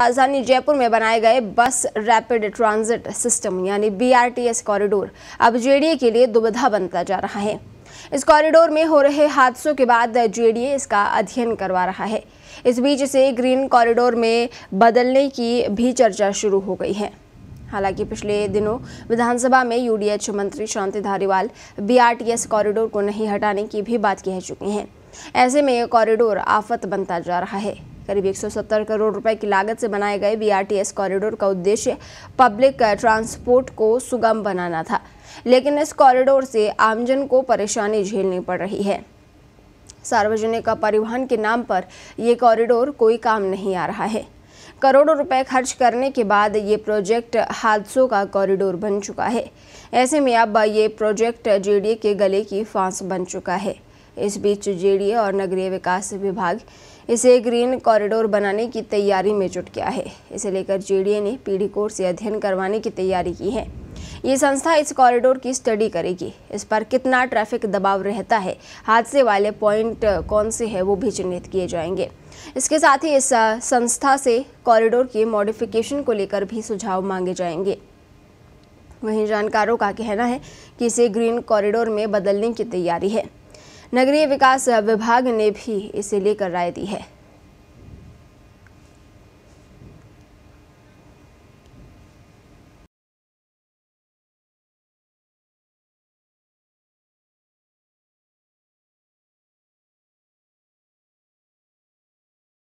राजधानी जयपुर में बनाए गए बस रैपिड ट्रांजिट सिस्टम यानी बीआरटीएस कॉरिडोर अब जेडीए के लिए दुविधा बनता जा रहा है इस कॉरिडोर में हो रहे हादसों के बाद जेडीए इसका अध्ययन करवा रहा है इस बीच इसे ग्रीन कॉरिडोर में बदलने की भी चर्चा शुरू हो गई है हालांकि पिछले दिनों विधानसभा में यूडीएच मंत्री शांति धारीवाल बीआरटीएस कॉरिडोर को नहीं हटाने की भी बात कह चुकी हैं ऐसे में यह कॉरिडोर आफत बनता जा रहा है करीब 170 करोड़ रुपए की लागत से बनाए गए बीआरटीएस कॉरिडोर का उद्देश्य पब्लिक ट्रांसपोर्ट uh, को सुगम बनाना था लेकिन इस कॉरिडोर से आमजन को परेशानी झेलनी पड़ रही है सार्वजनिक परिवहन के नाम पर यह कॉरिडोर कोई काम नहीं आ रहा है करोड़ों रुपए खर्च करने के बाद ये प्रोजेक्ट हादसों का कॉरिडोर बन चुका है ऐसे में अब ये प्रोजेक्ट जेडीए के गले की फांस बन चुका है इस बीच जेडीए और नगरीय विकास विभाग इसे ग्रीन कॉरिडोर बनाने की तैयारी में जुट गया है इसे लेकर जेडीए ने पीढ़ी कोर्स से अध्ययन करवाने की तैयारी की है ये संस्था इस कॉरिडोर की स्टडी करेगी इस पर कितना ट्रैफिक दबाव रहता है हादसे वाले पॉइंट कौन से हैं वो भी चिन्हित किए जाएंगे इसके साथ ही इस संस्था से कॉरिडोर के मॉडिफिकेशन को लेकर भी सुझाव मांगे जाएंगे वहीं जानकारों का कहना है कि इसे ग्रीन कॉरिडोर में बदलने की तैयारी है नगरीय विकास विभाग ने भी इसे लेकर राय दी है